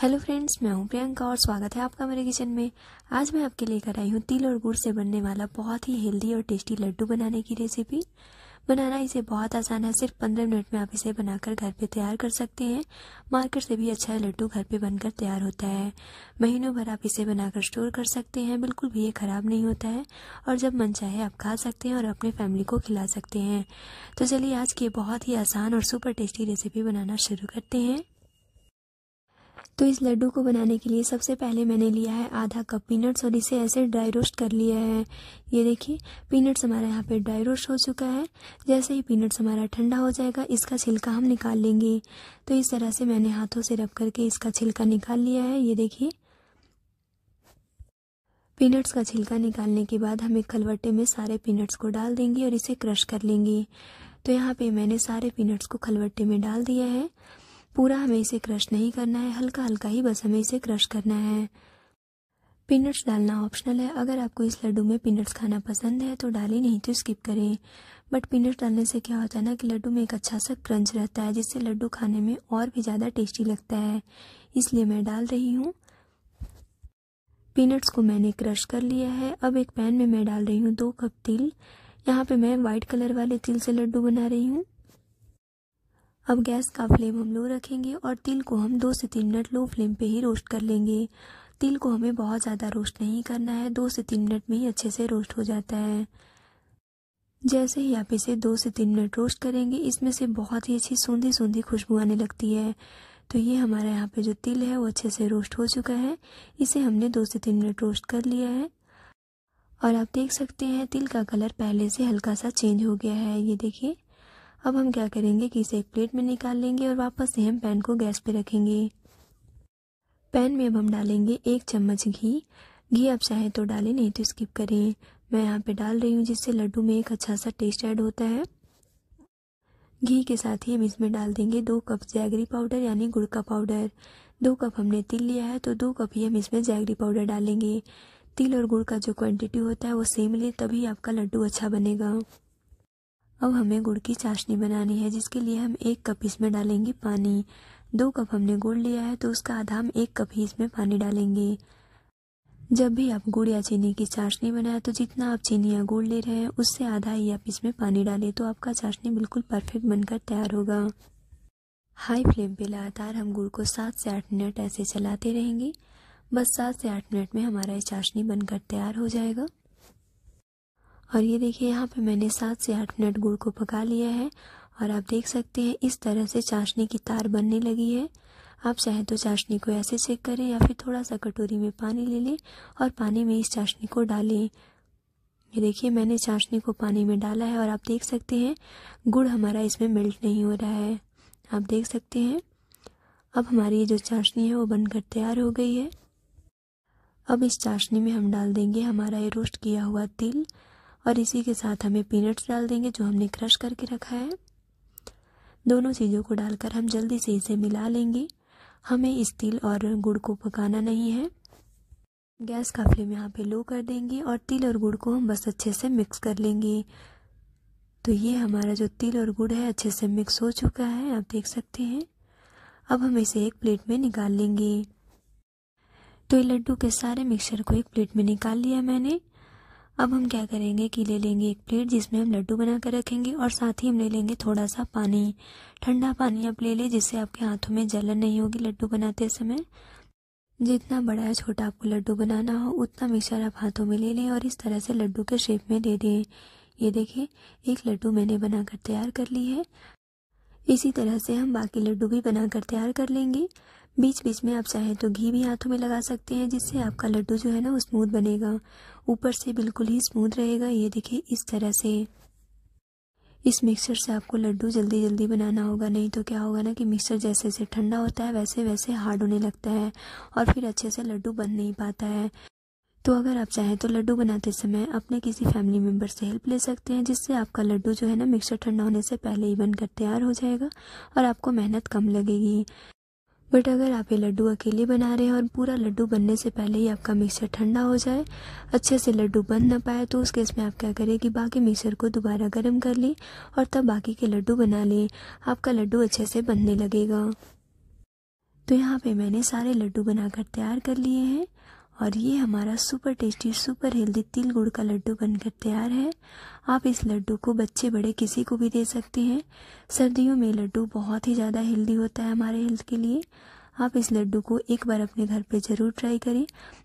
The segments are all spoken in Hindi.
हेलो फ्रेंड्स मैं हूं प्रियंका और स्वागत है आपका मेरे किचन में आज मैं आपके लिए कर आई हूं तिल और गुड़ से बनने वाला बहुत ही हेल्दी और टेस्टी लड्डू बनाने की रेसिपी बनाना इसे बहुत आसान है सिर्फ पंद्रह मिनट में आप इसे बनाकर घर पे तैयार कर सकते हैं मार्केट से भी अच्छा लड्डू घर पे बनकर तैयार होता है महीनों भर आप इसे बनाकर स्टोर कर सकते हैं बिल्कुल भी ये ख़राब नहीं होता है और जब मन चाहे आप खा सकते हैं और अपने फैमिली को खिला सकते हैं तो चलिए आज की बहुत ही आसान और सुपर टेस्टी रेसिपी बनाना शुरू करते हैं तो इस लड्डू को बनाने के लिए सबसे पहले मैंने लिया है आधा कप पीनट्स और इसे ऐसे ड्राई रोस्ट कर लिया है ये देखिए पीनट्स हमारा यहाँ पे ड्राई रोस्ट हो चुका है जैसे ही पीनट्स हमारा ठंडा हो जाएगा इसका छिलका हम निकाल लेंगे तो इस तरह से मैंने हाथों से रब करके इसका छिलका निकाल लिया है ये देखिए पीनट्स का छिलका निकालने के बाद हम एक खलवट्टे में सारे पीनट्स को डाल देंगे और इसे क्रश कर लेंगे तो यहाँ पे मैंने सारे पीनट्स को खलवट्टे में डाल दिया है पूरा हमें इसे क्रश नहीं करना है हल्का हल्का ही बस हमें इसे क्रश करना है पीनट्स डालना ऑप्शनल है अगर आपको इस लड्डू में पीनट्स खाना पसंद है तो डालें नहीं तो स्किप करें बट पीनट्स डालने से क्या होता है ना कि लड्डू में एक अच्छा सा क्रंच रहता है जिससे लड्डू खाने में और भी ज़्यादा टेस्टी लगता है इसलिए मैं डाल रही हूँ पीनट्स को मैंने क्रश कर लिया है अब एक पैन में मैं डाल रही हूँ दो कप तिल यहाँ पे मैं वाइट कलर वाले तिल से लड्डू बना रही हूँ अब गैस का फ्लेम हम लो रखेंगे और तिल को हम दो से तीन मिनट लो फ्लेम पे ही रोस्ट कर लेंगे तिल को हमें बहुत ज़्यादा रोस्ट नहीं करना है दो से तीन मिनट में ही अच्छे से रोस्ट हो जाता है जैसे ही आप इसे दो से तीन मिनट रोस्ट करेंगे इसमें से बहुत ही अच्छी सूंधी सूंधी खुशबू आने लगती है तो ये हमारे यहाँ पे जो तिल है वो अच्छे से रोस्ट हो चुका है इसे हमने दो से तीन मिनट रोस्ट कर लिया है और आप देख सकते हैं तिल का कलर पहले से हल्का सा चेंज हो गया है ये देखिए अब हम क्या करेंगे कि इसे एक प्लेट में निकाल लेंगे और वापस से हम पैन को गैस पे रखेंगे पैन में अब हम डालेंगे एक चम्मच घी घी आप चाहें तो डालें नहीं तो स्किप करें मैं यहाँ पे डाल रही हूँ जिससे लड्डू में एक अच्छा सा टेस्ट ऐड होता है घी के साथ ही हम इसमें डाल देंगे दो कप जैगरी पाउडर यानी गुड़ का पाउडर दो कप हमने तिल लिया है तो दो कप ही हम इसमें जैगरी पाउडर डालेंगे तिल और गुड़ का जो क्वांटिटी होता है वो सेम ले तभी आपका लड्डू अच्छा बनेगा अब हमें गुड़ की चाशनी बनानी है जिसके लिए हम एक कप इसमें डालेंगे पानी दो कप हमने गुड़ लिया है तो उसका आधा हम एक कप ही इसमें पानी डालेंगे जब भी आप गुड़ या चीनी की चाशनी बनाए तो जितना आप चीनी या गुड़ ले रहे हैं उससे आधा ही आप इसमें पानी डालें तो आपका चाशनी बिल्कुल परफेक्ट बनकर तैयार होगा हाई फ्लेम पे लगातार हम गुड़ को सात से आठ मिनट ऐसे चलाते रहेंगे बस सात से आठ मिनट में हमारा ये चाशनी बनकर तैयार हो जाएगा और ये देखिए यहाँ पे मैंने सात से आठ मिनट गुड़ को पका लिया है और आप देख सकते हैं इस तरह से चाशनी की तार बनने लगी है आप चाहे तो चाशनी को ऐसे चेक करें या फिर थोड़ा सा कटोरी में पानी ले लें और पानी में इस चाशनी को डालें ये देखिए मैंने चाशनी को पानी में डाला है और आप देख सकते हैं गुड़ हमारा इसमें मेल्ट नहीं हो रहा है आप देख सकते हैं अब हमारी जो चाशनी है वो बनकर तैयार हो गई है अब इस चाशनी में हम डाल देंगे हमारा ये रोस्ट किया हुआ तिल और इसी के साथ हमें पीनट्स डाल देंगे जो हमने क्रश करके रखा है दोनों चीज़ों को डालकर हम जल्दी से इसे मिला लेंगे हमें इस तिल और गुड़ को पकाना नहीं है गैस का फ्लेम यहाँ पे लो कर देंगे और तिल और गुड़ को हम बस अच्छे से मिक्स कर लेंगे तो ये हमारा जो तिल और गुड़ है अच्छे से मिक्स हो चुका है आप देख सकते हैं अब हम इसे एक प्लेट में निकाल लेंगे तो ये लड्डू के सारे मिक्सचर को एक प्लेट में निकाल लिया मैंने अब हम क्या करेंगे कि ले लेंगे एक प्लेट जिसमें हम लड्डू बना कर रखेंगे और साथ ही हम ले लेंगे थोड़ा सा पानी ठंडा पानी आप ले लें जिससे आपके हाथों में जलन नहीं होगी लड्डू बनाते समय जितना बड़ा या छोटा आपको लड्डू बनाना हो उतना मिक्सर आप हाथों में ले लें और इस तरह से लड्डू के शेप में ले दें ये देखिए एक लड्डू मैंने बनाकर तैयार कर ली है इसी तरह से हम बाकी लड्डू भी बनाकर तैयार कर लेंगे बीच बीच में आप चाहें तो घी भी हाथों में लगा सकते हैं जिससे आपका लड्डू जो है ना वो स्मूथ बनेगा ऊपर से बिल्कुल ही स्मूथ रहेगा ये देखिए इस तरह से इस मिक्सचर से आपको लड्डू जल्दी जल्दी बनाना होगा नहीं तो क्या होगा ना कि मिक्सचर जैसे जैसे ठंडा होता है वैसे वैसे हार्ड होने लगता है और फिर अच्छे से लड्डू बन नहीं पाता है तो अगर आप चाहें तो लड्डू बनाते समय अपने किसी फैमिली मेंबर से हेल्प ले सकते हैं जिससे आपका लड्डू जो है ना मिक्सर ठंडा होने से पहले ही बनकर तैयार हो जाएगा और आपको मेहनत कम लगेगी बट अगर आप ये लड्डू अकेले बना रहे हैं और पूरा लड्डू बनने से पहले ही आपका मिक्सर ठंडा हो जाए अच्छे से लड्डू बन ना पाए तो उस केस में आप क्या करें कि बाकी मिक्सर को दोबारा गर्म कर लें और तब बाकी के लड्डू बना लें आपका लड्डू अच्छे से बनने लगेगा तो यहाँ पे मैंने सारे लड्डू बनाकर तैयार कर लिए हैं और ये हमारा सुपर टेस्टी सुपर हेल्दी तिल गुड़ का लड्डू बनकर तैयार है आप इस लड्डू को बच्चे बड़े किसी को भी दे सकते हैं सर्दियों में लड्डू बहुत ही ज़्यादा हेल्दी होता है हमारे हेल्थ के लिए आप इस लड्डू को एक बार अपने घर पे ज़रूर ट्राई करें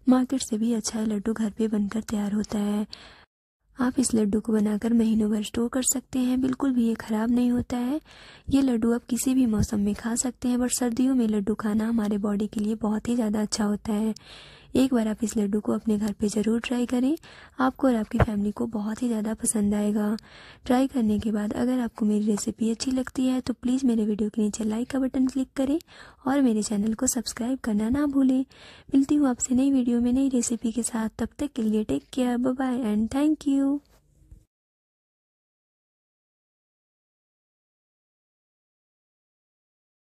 मार्केट से भी अच्छा लड्डू घर पे बनकर तैयार होता है आप इस लड्डू को बनाकर महीनों भर स्टोर कर सकते हैं बिल्कुल भी ये ख़राब नहीं होता है ये लड्डू आप किसी भी मौसम में खा सकते हैं बट सर्दियों में लड्डू खाना हमारे बॉडी के लिए बहुत ही ज़्यादा अच्छा होता है एक बार आप इस लड्डू को अपने घर पे ज़रूर ट्राई करें आपको और आपकी फैमिली को बहुत ही ज़्यादा पसंद आएगा ट्राई करने के बाद अगर आपको मेरी रेसिपी अच्छी लगती है तो प्लीज़ मेरे वीडियो के नीचे लाइक का बटन क्लिक करें और मेरे चैनल को सब्सक्राइब करना ना भूलें मिलती हूँ आपसे नई वीडियो में नई रेसिपी के साथ तब तक के लिए take care bye and thank you